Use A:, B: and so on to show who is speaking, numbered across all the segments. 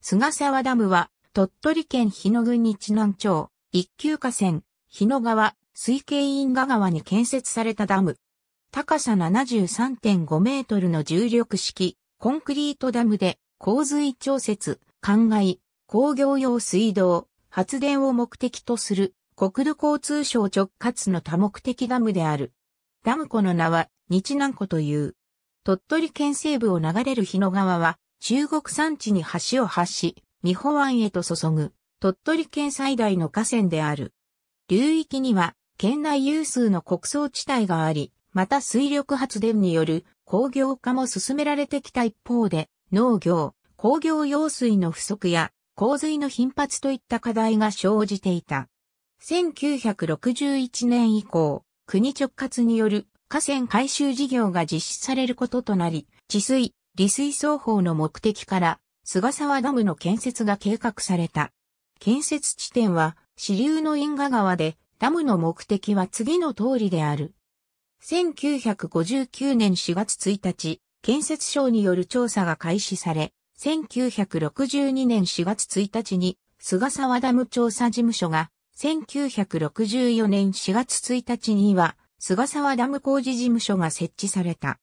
A: 菅沢ダムは、鳥取県日野郡日南町、一級河川、日野川、水系因賀川に建設されたダム。高さ73.5メートルの重力式、コンクリートダムで、洪水調節、灌漑、工業用水道、発電を目的とする、国土交通省直轄の多目的ダムである。ダム湖の名は、日南湖という。鳥取県西部を流れる日野川は、中国山地に橋を発し、三保湾へと注ぐ、鳥取県最大の河川である。流域には、県内有数の穀倉地帯があり、また水力発電による工業化も進められてきた一方で、農業、工業用水の不足や洪水の頻発といった課題が生じていた。1961年以降、国直轄による河川改修事業が実施されることとなり、治水、利水双方の目的から、菅沢ダムの建設が計画された。建設地点は、支流の因果川で、ダムの目的は次の通りである。1959年4月1日、建設省による調査が開始され、1962年4月1日に、菅沢ダム調査事務所が、1964年4月1日には、菅沢ダム工事事務所が設置された。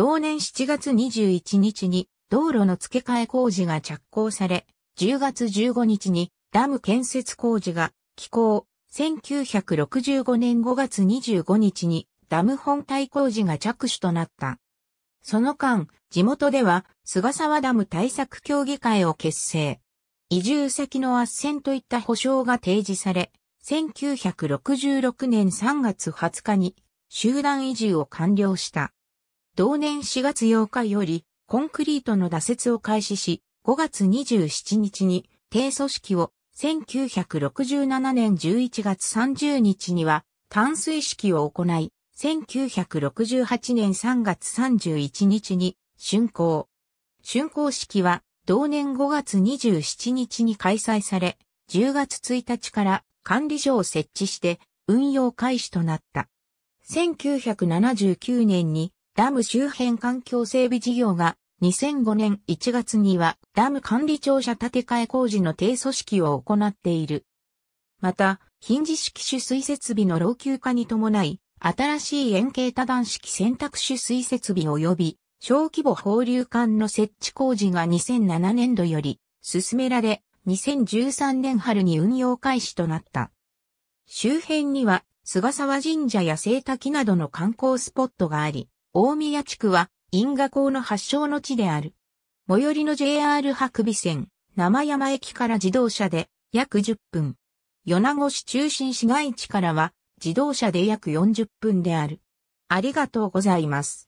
A: 同年7月21日に道路の付け替え工事が着工され、10月15日にダム建設工事が起工、1965年5月25日にダム本体工事が着手となった。その間、地元では菅沢ダム対策協議会を結成。移住先の斡旋といった保障が提示され、1966年3月20日に集団移住を完了した。同年4月8日より、コンクリートの打設を開始し、5月27日に、低組織を、1967年11月30日には、淡水式を行い、1968年3月31日に、竣工。竣工式は、同年5月27日に開催され、10月1日から管理所を設置して、運用開始となった。1979年にダム周辺環境整備事業が2005年1月にはダム管理庁舎建て替え工事の低組織を行っている。また、ヒンジ式取水設備の老朽化に伴い、新しい円形多段式選択取水設備及び小規模放流管の設置工事が2007年度より進められ、2013年春に運用開始となった。周辺には菅沢神社や聖滝などの観光スポットがあり、大宮地区は因果港の発祥の地である。最寄りの JR 白尾線、生山駅から自動車で約10分。米子市中心市街地からは自動車で約40分である。ありがとうございます。